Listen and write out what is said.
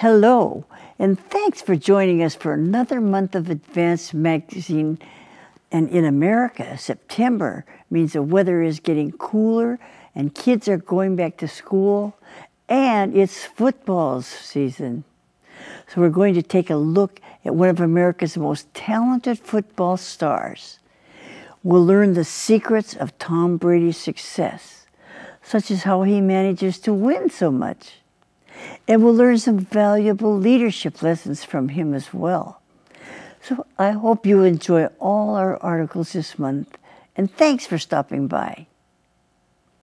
Hello, and thanks for joining us for another month of Advance Magazine. And in America, September means the weather is getting cooler and kids are going back to school and it's football season. So we're going to take a look at one of America's most talented football stars. We'll learn the secrets of Tom Brady's success, such as how he manages to win so much and we'll learn some valuable leadership lessons from him as well. So I hope you enjoy all our articles this month, and thanks for stopping by.